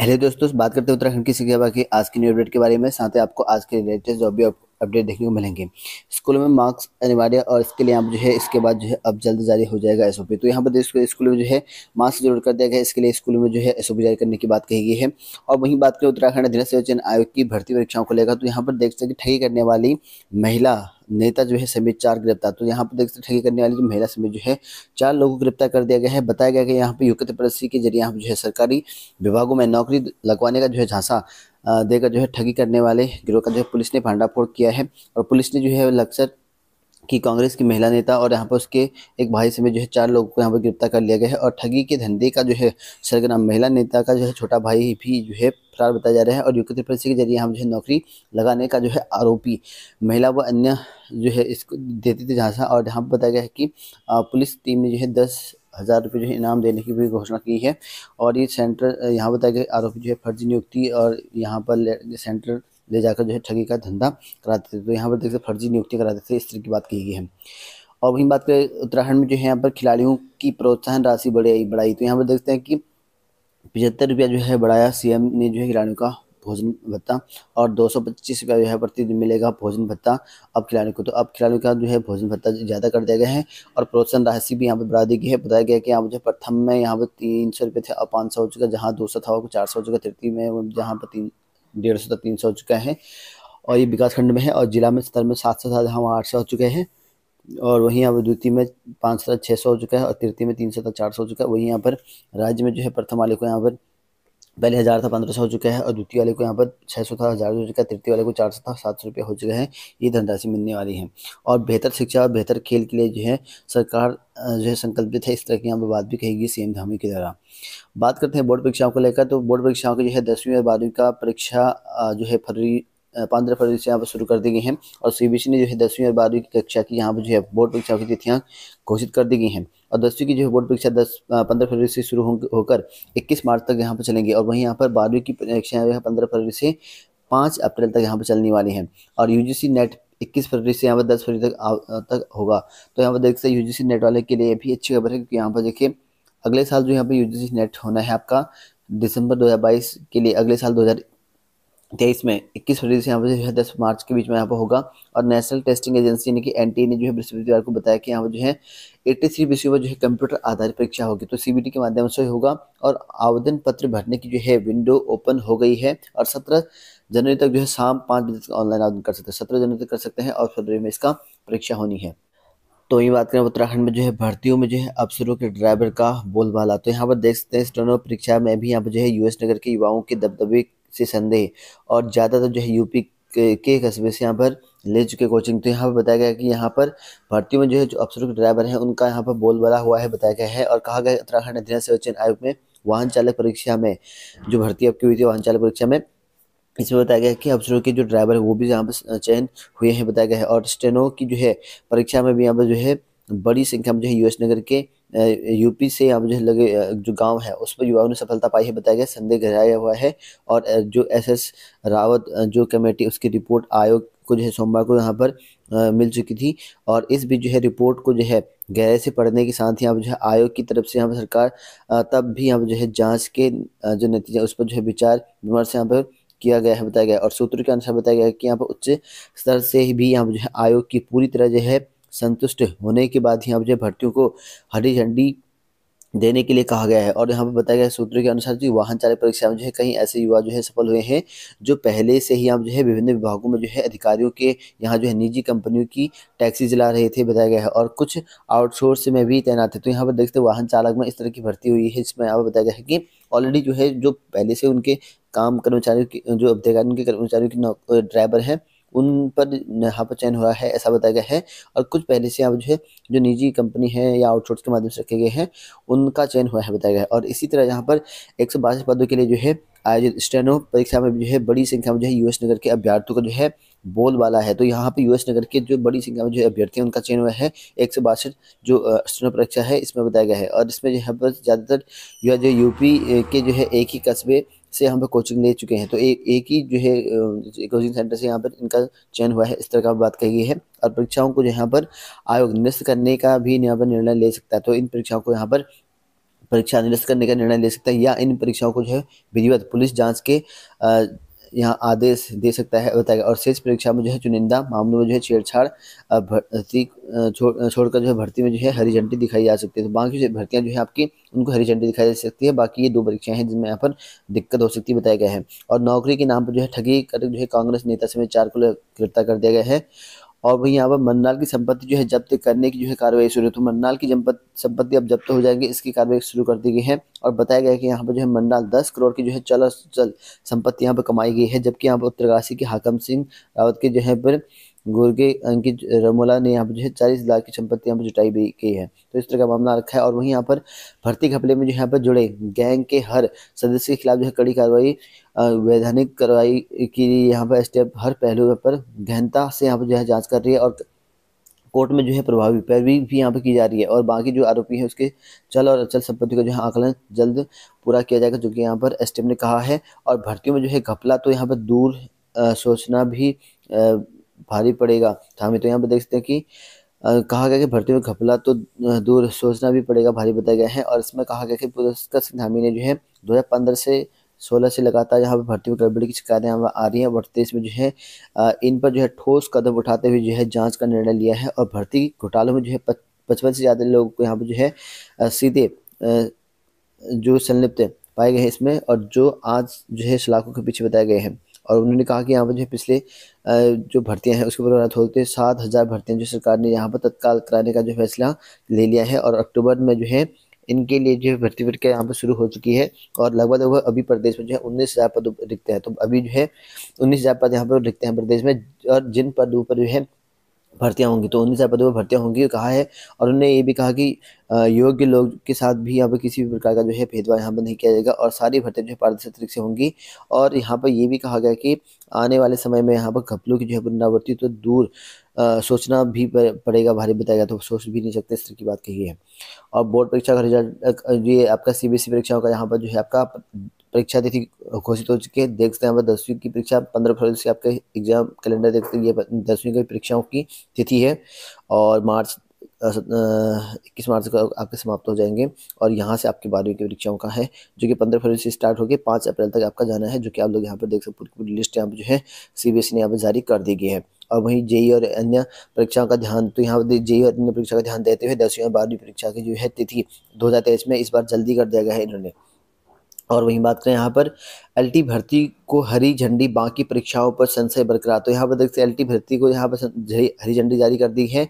hello दोस्तों बात करते हैं उत्तराखंड की शिक्षा की आज की न्यू अपडेट के बारे में साथ ही आपको आज के लेटेस्ट जो भी अपडेट देखने को मिलेंगे स्कूलों में मार्क्स अनिवार्य और इसके लिए आप जो है इसके बाद जो है अब जल्द जारी हो जाएगा एस तो यहाँ पर स्कूल में जो है मार्क्स जरूर कर दिया गया इसके लिए स्कूल में जो है एस जारी करने की बात कही गई है और वहीं बात करें उत्तराखंड अधीन सेवचन आयोग की भर्ती परीक्षाओं को लेकर तो यहाँ पर देख सकते ठगी करने वाली महिला नेता जो है समेत चार गिरफ्तार तो यहाँ पर देख सकते ठगी करने वाली जो महिला समेत जो है चार लोगों को गिरफ्तार कर दिया गया है बताया गया कि यहाँ पर युक्त प्रदर्शी के जरिए यहाँ जो है सरकारी विभागों में नौकरी लगवाने का जो है झांसा देकर जो है ठगी करने वाले गिरोह का जो है पुलिस ने भांडाफोड़ किया है और पुलिस ने जो है लक्सर की कांग्रेस की महिला नेता और यहाँ पर उसके एक भाई समेत जो है चार लोगों को यहाँ पर गिरफ्तार कर लिया गया है और ठगी के धंधे का जो है सरगना महिला नेता का जो है छोटा भाई भी जो है फरार बताया जा रहा है और यूके त्रिपंसी के जरिए हम जो है नौकरी लगाने का जो है आरोपी महिला व अन्य जो है इसको देते थे झांसा और यहाँ पर बताया गया है कि पुलिस टीम ने जो है दस हज़ार रुपये जो है इनाम देने की भी घोषणा की है और ये सेंटर यहाँ बताया गया आरोपी जो है फर्जी नियुक्ति और यहाँ पर सेंटर ले जाकर जो है ठगी का धंधा कराते थे तो यहाँ पर देखते फर्जी नियुक्ति कराते थे इस तरह की बात की गई है और वहीं बात करें उत्तराखंड में जो है यहाँ पर खिलाड़ियों की प्रोत्साहन राशि बढ़ाई बढ़ाई तो यहाँ पर देखते हैं कि पचहत्तर रुपया जो है बढ़ाया सीएम ने जो है खिलाड़ियों का भोजन भत्ता और दो सौ पच्चीस रुपया जो है प्रतिदिन मिलेगा भोजन भत्ता अब खिलाड़ियों को तो अब खिलाड़ियों का जो है भोजन भत्ता ज़्यादा कर दिया गया है और प्रोत्साहन राशि भी यहाँ पर बढ़ा दी गई है बताया गया कि यहाँ जो प्रथम में यहाँ पर तीन सौ रुपये थे अब पाँच सौ हो चुका जहाँ दो सौ था वो चार सौ हो चुका तृतीय में जहाँ पर तीन डेढ़ सौ तक तीन सौ हो चुका है और ये विकासखंड में है और जिला में स्तर में सात सौ था जहाँ वहाँ आठ सौ हो चुके हैं और वहीं यहाँ पर द्वितीय में पाँच सौ छः सौ हो चुका है और तृतीय में तीन सौ तक चार सौ हो चुका है वहीं यहाँ पर राज्य में जो है प्रथम वाले को यहाँ पर पहले हज़ार था पंद्रह सौ हो चुका है और द्वितीय वाले को यहाँ पर छः सौ था हज़ार हो चुका है तृतीय वाले को चार सौ था सात सौ रुपये हो चुका है ये धनराशि मिलने वाली है और बेहतर शिक्षा और बेहतर खेल के लिए जो है सरकार जो है संकल्पित है इस तरह की यहाँ पर बात भी कहेगी सीएम धामी के द्वारा बात करते हैं बोर्ड परीक्षाओं को लेकर तो बोर्ड परीक्षाओं की जो है दसवीं और बारहवीं का परीक्षा जो है फरवरी पंद्रह फरवरी से यहाँ पर शुरू कर दी गई हैं और सी ने जो है दसवीं और बारहवीं की कक्षा की यहाँ पर जो है बोर्ड परीक्षाओं की तिथियाँ घोषित कर दी गई हैं और दसवीं की जो है बोर्ड परीक्षा दस पंद्रह फरवरी से शुरू होकर इक्कीस मार्च तक यहाँ पर चलेंगी और वहीं यहाँ पर बारहवीं की परीक्षाएँ जो है पंद्रह फरवरी से पाँच अप्रैल तक यहाँ पर चलने वाली हैं और यू नेट इक्कीस फरवरी से यहाँ पर दस फरवरी तक आ, तक होगा तो यहाँ पर देख सकते यूजीसी नेट वाले के लिए भी अच्छी खबर है क्योंकि यहाँ पर देखिए अगले साल जो यहाँ पर यूजीसी नेट होना है आपका दिसंबर 2022 के लिए अगले साल तेईस में इक्कीस फरवरी से यहाँ पर जो है दस मार्च के बीच में यहाँ पर होगा और नेशनल टेस्टिंग एजेंसी यानी कि एन ने e जो है बृहस्पतिवार को बताया कि यहाँ पर जो है एट्टी थ्री विषयों पर जो है कंप्यूटर आधारित परीक्षा होगी तो सीबीटी के माध्यम से होगा और आवेदन पत्र भरने की जो है विंडो ओपन हो गई है और सत्रह जनवरी तक जो है शाम पाँच बजे तक ऑनलाइन आवेदन कर सकते हैं सत्रह जनवरी तक कर सकते हैं और फरवरी में इसका परीक्षा होनी है तो वही बात करें उत्तराखंड में जो है भर्तियों में जो है अफसरों के ड्राइवर का बोलबाला तो यहाँ पर देख सकते हैं स्टोनो परीक्षा में भी यहाँ पर जो है यूएस नगर के युवाओं के दबदबे से संदेह और ज़्यादातर जो है यूपी के, कस्बे से यहाँ पर ले चुके कोचिंग तो यहाँ पर बताया गया कि यहाँ पर भर्ती में जो है जो अफसरों के ड्राइवर हैं उनका यहाँ पर बोलबाला हुआ है बताया गया है और कहा गया उत्तराखंड अध्ययन संरक्षण आयोग में वाहन चालक परीक्षा में जो भर्ती आपकी हुई थी वाहन चालक परीक्षा में इसमें बताया गया है कि अफसरों के जो ड्राइवर है वो भी यहाँ पर चयन हुए हैं बताया गया है और स्टेनो की जो है परीक्षा में भी यहाँ पर जो है बड़ी संख्या में जो है यूएस नगर के यूपी से यहाँ जो लगे जो गांव है उस पर युवाओं ने सफलता पाई है बताया गया संदेह गहराया हुआ है और जो एस एस रावत जो कमेटी उसकी रिपोर्ट आयोग को जो है सोमवार को यहाँ पर मिल चुकी थी और इस भी जो है रिपोर्ट को जो है गहरे से पढ़ने के साथ ही यहाँ जो है आयोग की तरफ से यहाँ पर सरकार तब भी यहाँ पर जो है जाँच के जो नतीजे उस पर जो है विचार विमर्श यहाँ पर किया गया है बताया गया और सूत्र के अनुसार बताया गया कि यहाँ पर उच्च स्तर से ही भी यहाँ जो है आयोग की पूरी तरह जो है संतुष्ट होने के बाद ही यहाँ जो भर्तियों को हरी झंडी देने के लिए कहा गया है और यहाँ पर बताया गया सूत्रों के अनुसार जो वाहन चालक परीक्षा में जो है कई ऐसे युवा जो है सफल हुए हैं जो पहले से ही आप जो है विभिन्न विभागों में जो है अधिकारियों के यहाँ जो है निजी कंपनियों की टैक्सी चला रहे थे बताया गया है और कुछ आउटसोर्स में भी तैनात थे तो यहाँ पर देखते वाहन चालक में इस तरह की भर्ती हुई है इसमें यहाँ पर बताया गया है कि ऑलरेडी जो है जो पहले से उनके काम कर्मचारियों की जो अधिकारी उनके कर्मचारियों की ड्राइवर हैं उन पर यहाँ पर चयन हुआ है ऐसा बताया गया है और कुछ पहले से अब जो है जो निजी कंपनी है या आउटसोर्स के माध्यम से रखे गए हैं उनका चयन हुआ है बताया गया है और इसी तरह यहाँ पर एक पदों के लिए जो है आयोजित स्टेनो परीक्षा में जो है बड़ी संख्या में जो है यूएस नगर के अभ्यर्थियों का जो है बोल वाला है तो यहाँ पे यूएस नगर के जो बड़ी संख्या में जो है अभ्यर्थी उनका चयन हुआ है एक सौ बासठ जो स्टेनो परीक्षा है इसमें बताया गया है और इसमें जो है ज़्यादातर जो है जो यूपी के जो है एक ही कस्बे से यहाँ पर कोचिंग ले चुके हैं तो एक एक ही जो है कोचिंग सेंटर से यहाँ पर इनका चयन हुआ है इस तरह का बात कही है और परीक्षाओं को जो यहाँ पर आयोग निरस्त करने का भी यहाँ पर निर्णय ले सकता है तो इन परीक्षाओं को यहाँ पर परीक्षा निरस्त करने का निर्णय ले सकता है या इन परीक्षाओं को जो है विधिवत पुलिस जांच के यहाँ आदेश दे सकता है बताएगा और शेष परीक्षा में जो है चुनिंदा मामलों में जो है छेड़छाड़ भर्ती छोड़कर जो है भर्ती में जो है हरी झंडी दिखाई जा सकती है तो बाकी जो भर्तियाँ जो है आपकी उनको हरी झंडी दिखाई जा सकती है बाकी ये दो परीक्षाएं हैं जिनमें यहाँ पर दिक्कत हो सकती है बताया गया है और नौकरी के नाम पर जो है ठगी कर जो है कांग्रेस नेता समेत चार को गिरफ्तार कर दिया गया है और वहीं यहाँ पर मन्नाल की संपत्ति जो है जब्त करने की जो है कार्रवाई शुरू तो मन्नाल की संपत्ति अब जब्त हो जाएगी इसकी कार्रवाई शुरू कर दी गई है और बताया गया कि यहाँ पर जो है मन्नाल दस करोड़ की जो है चल चल संपत्ति यहाँ पर कमाई गई है जबकि यहाँ पर उत्तरकाशी के हाकम सिंह रावत के जो है पर गुर के अंकित रमोला ने यहाँ पर जो है चालीस लाख की संपत्ति यहाँ पर जुटाई भी की है तो इस तरह का मामला रखा है और वहीं यहाँ पर भर्ती घपले में जो यहाँ पर जुड़े गैंग के हर सदस्य के खिलाफ जो है कड़ी कार्रवाई वैधानिक कार्रवाई की यहाँ पर स्टेप हर पहलू पर गहनता से यहाँ पर जो है जाँच कर रही है और कोर्ट में जो है प्रभावी पैरवी भी यहाँ पर की जा रही है और बाकी जो आरोपी है उसके चल और अचल संपत्ति का जो है आकलन जल्द पूरा किया जाएगा जो कि यहाँ पर एस ने कहा है और भर्तियों में जो है घपला तो यहाँ पर दूर सोचना भी भारी पड़ेगा तो हमें तो यहाँ पर देख सकते हैं कि कहा गया कि भर्ती में घपला तो दूर सोचना भी पड़ेगा भारी बताया गया है और इसमें कहा गया कि पुरस्कार सिंह धामी ने जो है पंद्रह से सोलह से लगातार यहाँ पर भर्ती में गड़बड़ी की शिकायतें यहाँ आ रही हैं और देश में जो है इन पर जो है ठोस कदम उठाते हुए जो है जांच का निर्णय लिया है और भर्ती घोटालों में जो है पचपन से ज़्यादा लोगों को यहाँ पर जो है सीधे जो संलिप्त पाए गए हैं इसमें और जो आज जो है सलाखों के पीछे बताए गए हैं और उन्होंने कहा कि यहाँ पर जो है पिछले जो भर्तियाँ हैं उसके ऊपर होते सात हज़ार भर्तियाँ जो सरकार ने यहाँ पर तत्काल कराने का जो फैसला ले लिया है और अक्टूबर में जो है इनके लिए जो है भर्ती प्रक्रिया यहाँ पर शुरू हो चुकी है और लगभग लगभग अभी प्रदेश में जो है उन्नीस हज़ार पद रिक्त हैं तो अभी जो है उन्नीस हज़ार पद यहाँ पर रिक्त हैं प्रदेश में और जिन पदों पर जो है भर्तियाँ होंगी तो उन्नीस पदों पर भर्तियाँ होंगी कहा है और उन्होंने ये भी कहा कि योग्य लोग के साथ भी यहाँ पर किसी भी प्रकार का जो है भेदभाव यहाँ पर नहीं किया जाएगा और सारी भर्तियाँ जो है पारदर्शी तरीके से होंगी और यहाँ पर ये भी कहा गया कि आने वाले समय में यहाँ पर घपलों की जो है पुनरावृत्ति तो दूर आ, सोचना भी पड़ेगा भारी बताया गया तो सोच भी नहीं सकते इस तरह की बात कही है और बोर्ड परीक्षा का रिजल्ट ये आपका सी e परीक्षाओं का यहाँ पर जो है आपका परीक्षा तिथि घोषित हो चुकी है देख सकते हैं यहाँ पर दसवीं की परीक्षा पंद्रह फरवरी से आपके एग्जाम कैलेंडर देख सकते हैं ये दसवीं की परीक्षाओं की तिथि है और मार्च इक्कीस मार्च को आपके समाप्त हो जाएंगे और यहाँ से आपकी बारहवीं की परीक्षाओं का है जो कि पंद्रह फरवरी से स्टार्ट होकर पाँच अप्रैल तक आपका जाना है जो कि आप लोग यहाँ पर देख सकते पूरी पूरी लिस्ट यहाँ पर जो है सी बी एस ई ने यहाँ पर जारी कर दी गई है और वहीं जेई और अन्य परीक्षाओं का ध्यान तो यहाँ पर जेई और अन्य परीक्षा का ध्यान देते हुए दसवीं और बारहवीं परीक्षा की जो है तिथि दो में इस बार जल्दी कर दिया गया है इन्होंने और वहीं बात करें यहाँ पर एल भर्ती को हरी झंडी बाकी परीक्षाओं पर संशय बरकरार तो यहाँ पर देखते हैं एल भर्ती को यहाँ पर हरी झंडी जारी कर दी है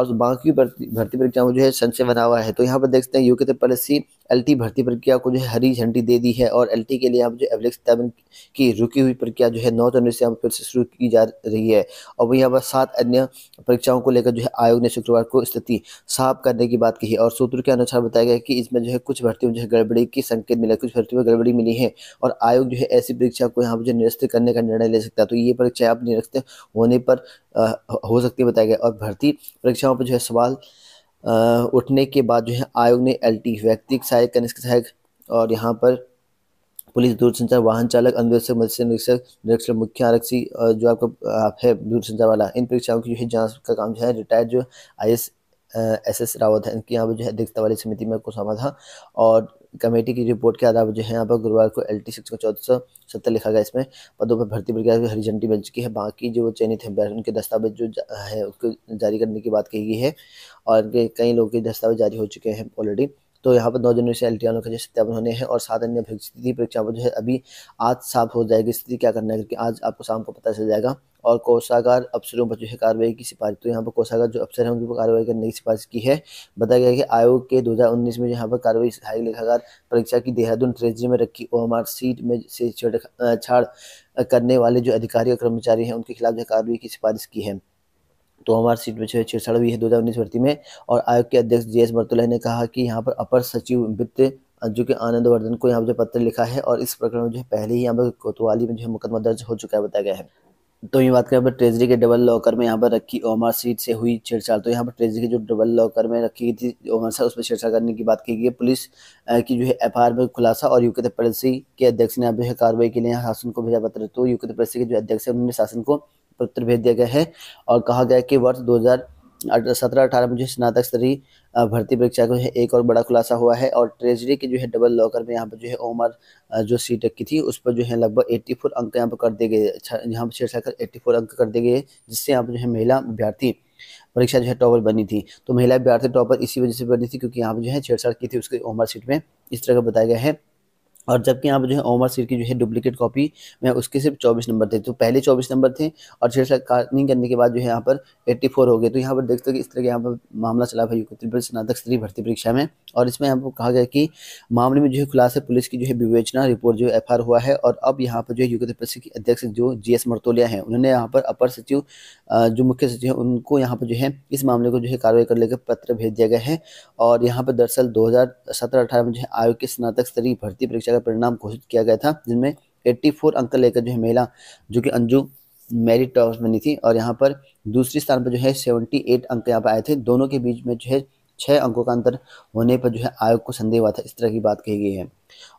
और बाकी भर्ती परीक्षाओं को जो है संशय बना हुआ है तो यहाँ पर देखते हैं यूके पॉलिसी एलटी भर्ती प्रक्रिया को जो है हरी झंडी दे दी है और एलटी के लिए यहाँ जो एवलिक्स सेवन की रुकी हुई प्रक्रिया जो है नौ जनवरी से फिर से शुरू की जा रही है और वही यहाँ पर सात अन्य परीक्षाओं को लेकर जो है आयोग ने शुक्रवार को स्थिति साफ करने की बात कही और सूत्र के अनुसार बताया गया कि इसमें जो है कुछ भर्ती में जो है गड़बड़ी की संकेत मिला कुछ भर्ती में गड़बड़ी मिली है और आयोग आयोग जो है ऐसी परीक्षा को यहाँ पर जो निरस्त करने का निर्णय ले सकता है तो ये परीक्षा आप निरस्त होने पर आ, हो सकती है बताया गया और भर्ती परीक्षाओं पर जो है सवाल आ, उठने के बाद जो है आयोग ने एल टी व्यक्तिक सहायक कनिष्क सहायक और यहाँ पर पुलिस दूरसंचार वाहन चालक अन्वेषक मत्स्य निरीक्षक निरीक्षक मुख्य आरक्षी जो आपका आप है दूरसंचार वाला इन परीक्षाओं की जो है जांच का काम जो है रिटायर्ड जो I S S S Rawat है इनकी यहाँ पर जो है अध्यक्षता वाली समिति में को समाधान और कमेटी की रिपोर्ट के आधार जो है यहाँ पर गुरुवार को एल टी सिक्स को चौदह सौ सत्तर लिखा गया इसमें पदों पर भर्ती प्रक्रिया हरी झंडी बन चुकी है बाकी जो चयनित हैं उनके दस्तावेज जो है उसको जारी करने की बात कही गई है और कई लोगों के दस्तावेज जारी हो चुके हैं ऑलरेडी तो यहाँ पर नौ जनवरी से एल टी के सत्यापन होने हैं और सात अन्य अभ्यर्थी परीक्षा पर जो है अभी आज साफ हो जाएगी स्थिति क्या करना है करके आज आपको शाम को पता चल जाएगा और कोषागार अफसरों पर जो है कार्रवाई की सिफारिश तो यहाँ पर कोषागार जो अफसर है उन पर कार्रवाई करने की सिफारिश की है बताया गया कि आयोग के 2019 में यहाँ पर कार्रवाई सहायक लेखागार परीक्षा की देहरादून ट्रेजरी में रखी ओ सीट में से छेड़ छाड़ करने वाले जो अधिकारी और कर्मचारी हैं उनके खिलाफ जो कार्रवाई की सिफारिश की है तो हमारी सीट पे छः छेड़छाड़ हुई है दो हज़ार उन्नीस भर्ती में और आयोग के अध्यक्ष जी एस बर्तुल्ह ने कहा कि यहाँ पर अपर सचिव वित्त जो कि आनंद वर्धन को यहाँ पर जो पत्र लिखा है और इस प्रकरण में जो है पहले ही यहाँ पर कोतवाली में जो है मुकदमा दर्ज हो चुका है बताया गया है तो ये बात करें पर ट्रेजरी के डबल लॉकर में यहाँ पर रखी ओमर सीट से हुई छेड़छाड़ तो यहाँ पर ट्रेजरी के जो डबल लॉकर में रखी गई थी ओमर सर उस पर छेड़छाड़ करने की बात की गई है पुलिस की जो है एफ में खुलासा और यूके प्रेसी के अध्यक्ष ने अब जो है कार्रवाई के लिए शासन को भेजा पत्र तो यूके प्रेसी के जो अध्यक्ष है उन्होंने शासन को पत्र भेज दिया गया है और कहा गया कि वर्ष दो सत्रह अठारह में जो स्नातक स्तरीय भर्ती परीक्षा का एक और बड़ा खुलासा हुआ है और ट्रेजरी के जो है डबल लॉकर में यहाँ पर जो है उमर जो सीट की थी उस पर जो है लगभग एट्टी फोर अंक यहाँ पर कर दिए गए यहाँ पर छेड़छाड़ कर एट्टी फोर अंक कर दिए गए जिससे यहाँ पर जो है महिला अभ्यर्थी परीक्षा जो है टॉपर बनी थी तो महिला अभ्यर्थी टॉपर इसी वजह से बनी थी क्योंकि यहाँ पर जो है छेड़छाड़ की थी उसकी ओमर सीट में इस तरह का बताया गया है और जबकि यहाँ पर जो है ओमर सीट की जो है डुप्लीकेट कॉपी में उसके सिर्फ चौबीस नंबर थे तो पहले चौबीस नंबर थे और छेड़छाड़िंग करने के बाद जो है यहाँ पर एट्टी फोर हो गए तो यहाँ पर देखते हो कि इस तरह के यहाँ पर मामला चला भाई त्रिपुरा स्नातक स्तरीय भर्ती परीक्षा में और इसमें यहाँ पर कहा गया कि मामले में जो है खुलासे पुलिस की जो है विवेचना रिपोर्ट जो है एफ हुआ है और अब यहाँ पर जो है यूके त्रिपुरा के अध्यक्ष जो जी एस मरतोलिया है उन्होंने यहाँ पर अपर सचिव जो मुख्य सचिव है उनको यहाँ पर जो है इस मामले को जो है कार्रवाई कर लेकर पत्र भेज दिया गया है और यहाँ पर दरअसल दो हज़ार सत्रह अठारह में जो है आयोग के स्नातक स्तरीय भर्ती परीक्षा परीक्षा का परिणाम घोषित किया गया था जिनमें 84 अंक लेकर जो है महिला जो कि अंजू मैरी टॉप बनी थी और यहाँ पर दूसरे स्थान पर जो है 78 अंक यहाँ पर आए थे दोनों के बीच में जो है छः अंकों का अंतर होने पर जो है आयोग को संदेह हुआ था इस तरह की बात कही गई है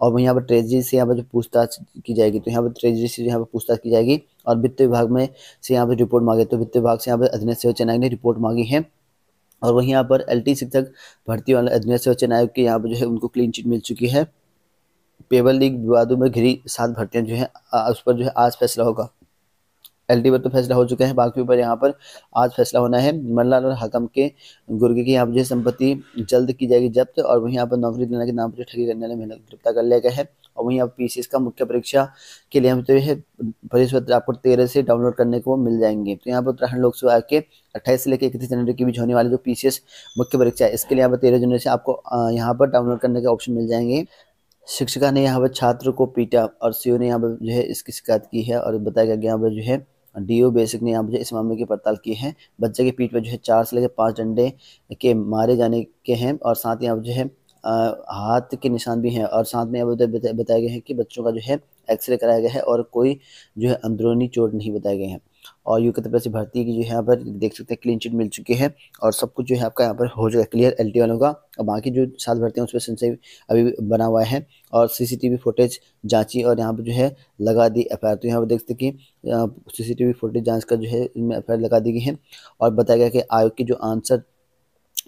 और वहीं यहाँ पर ट्रेजरी से यहाँ पर जो पूछताछ की जाएगी तो यहाँ पर ट्रेजरी से यहाँ पर पूछताछ की जाएगी और वित्त विभाग में से यहाँ पर रिपोर्ट मांगे तो वित्त विभाग से यहाँ पर अधीन सेवा चेनाई ने रिपोर्ट मांगी है और वहीं यहाँ पर एल शिक्षक भर्ती वाले अधीन सेवा चयन आयोग के यहाँ पर जो है उनको क्लीन चिट मिल चुकी है पेपर लीक विवादों में घिरी सात भर्तियां जो है उस पर जो है आज फैसला होगा एल डी पर तो फैसला हो चुका है बाकी पर यहाँ पर आज फैसला होना है मरलाल और हकम के गुर्गे की यहाँ पर जो संपत्ति जल्द की जाएगी जब्त और वहीं यहाँ पर नौकरी देने के नाम पर ठगी करने वाले महिला को गिरफ्तार कर लिया गया है और वहीं आप पी का मुख्य परीक्षा के लिए हम जो है परिस पत्र आपको तेरह से डाउनलोड करने को मिल जाएंगे तो यहाँ पर उत्तराखंड लोक सेवा के अट्ठाईस से लेकर इकतीस जनवरी के बीच होने वाली जो पी मुख्य परीक्षा है इसके लिए यहाँ पर तेरह जनवरी से आपको यहाँ पर डाउनलोड करने के ऑप्शन मिल जाएंगे शिक्षिका ने यहाँ पर छात्र को पीटा और सी ने यहाँ पर जो है इसकी शिकायत की है और बताया गया कि यहाँ पर जो है डी बेसिक ने यहाँ पर इस मामले की पड़ताल की है बच्चे के पीठ पर जो है चार से लेकर पाँच डंडे के मारे जाने के हैं और साथ यहाँ पर जो है हाथ के निशान भी हैं और साथ में पर बताया गया है कि बच्चों का जो है एक्सरे कराया गया है और कोई जो है अंदरूनी चोट नहीं बताए गए हैं और यू की तरफ से भर्ती की जो है यहाँ पर देख सकते हैं क्लीन चिट मिल चुकी है और सब कुछ जो है आपका यहाँ पर हो जाएगा क्लियर एल वालों का और बाकी जो सात भर्ती हैं उसमें सेंसर अभी बना हुआ है और सीसीटीवी फुटेज जांची और यहाँ पर जो है लगा दी एफ तो यहाँ पर देख सकते कि सीसीटीवी फुटेज जांच का जो है इनमें एफ लगा दी गई है और बताया गया कि आयोग की जो आंसर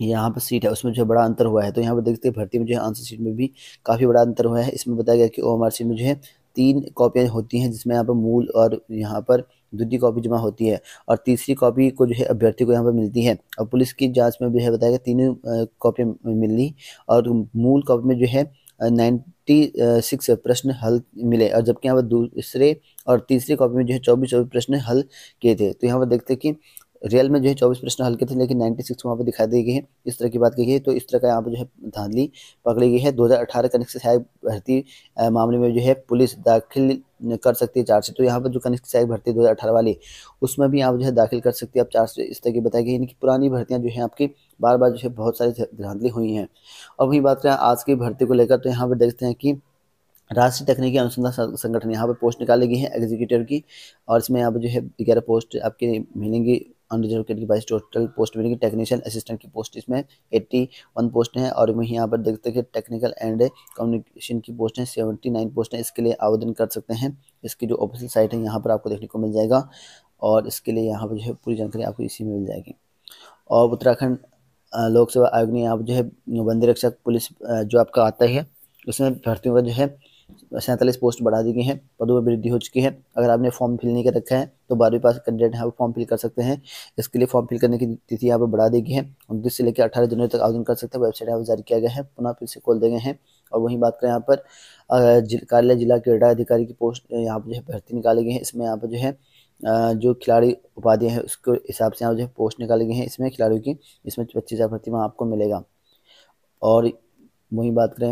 यहाँ पर सीट है उसमें जो है बड़ा अंतर हुआ है तो यहाँ पर देखते हैं भर्ती में जो है आंसर सीट में भी काफ़ी बड़ा अंतर हुआ है इसमें बताया गया कि ओ सीट में जो है तीन कॉपियाँ होती हैं जिसमें यहाँ पर मूल और यहाँ पर दूसरी कॉपी जमा होती है और तीसरी कॉपी को जो है अभ्यर्थी को यहाँ पर मिलती है और पुलिस की जाँच में जो है बताया गया तीनों कॉपियाँ मिली और मूल कॉपी में जो है नाइन्टी सिक्स प्रश्न हल मिले और जबकि यहाँ पर दूसरे और तीसरी कॉपी में जो है चौबीस चौबीस प्रश्न हल किए थे तो यहाँ पर देखते कि रियल में जो है चौबीस प्रश्न हल के थे लेकिन नाइन्टी सिक्स वहाँ पर दिखाई दी गई है इस तरह की बात की गई है तो इस तरह का यहाँ पर जो है धांधली पकड़ी गई है दो हज़ार अठारह कनिष्ठ भर्ती मामले में जो है पुलिस दाखिल कर सकती है से तो यहाँ पर जो कनिष्ठ सहायक भर्ती दो हज़ार अठारह वाली उसमें भी आप जो है दाखिल कर सकती है आप चार्ज इस तरह की बताई गई यानी कि पुरानी भर्तियाँ जो है आपकी बार बार जो है बहुत सारी धांधली हुई हैं और वहीं बात करें आज की भर्ती को लेकर तो यहाँ पर देखते हैं कि राष्ट्रीय तकनीकी अनुसंधान संगठन यहाँ पर पोस्ट निकाली गई है एग्जीक्यूटिव की और इसमें यहाँ पर जो है ग्यारह पोस्ट आपकी मिलेंगी अनरिजर्व की बाईस टोटल पोस्ट मिलेगी टेक्नीशियन असिस्टेंट की पोस्ट इसमें एट्टी वन पोस्ट हैं और वहीं यहाँ पर देखते हैं टेक्निकल एंड कम्युनिकेशन की पोस्ट हैं सेवेंटी नाइन पोस्ट हैं इसके लिए आवेदन कर सकते हैं इसकी जो ऑफिशियल साइट है यहाँ पर आपको देखने को मिल जाएगा और इसके लिए यहाँ पर जो है पूरी जानकारी आपको इसी में मिल जाएगी और उत्तराखंड लोक सेवा आयोग ने यहाँ पर जो है बंदी रक्षक पुलिस जो आपका आता है उसमें भर्तियों का जो है सैंतालीस पोस्ट बढ़ा दी गई हैं पदों में वृद्धि हो चुकी है अगर आपने फॉर्म फिल नहीं कर रखा है तो बारहवीं पास कैंडिडेट हैं वो फॉर्म फिल कर सकते हैं इसके लिए फॉर्म फिल करने की तिथि यहाँ पर बढ़ा दी गई है उनतीस से लेकर अठारह जनवरी तक आवेदन कर सकते हैं वेबसाइट यहाँ जारी किया गया है पुनः फिर से खोल दिए गए हैं और वहीं बात करें यहाँ पर कार्यालय जिला क्रीडा अधिकारी की पोस्ट यहाँ पर जो है भर्ती निकाली गई है इसमें यहाँ पर जो है जो खिलाड़ी उपाधियाँ हैं उसके हिसाब से यहाँ जो है पोस्ट निकाली गई हैं इसमें खिलाड़ियों की इसमें पच्चीस हज़ार भर्ती वहाँ आपको मिलेगा और वहीं बात करें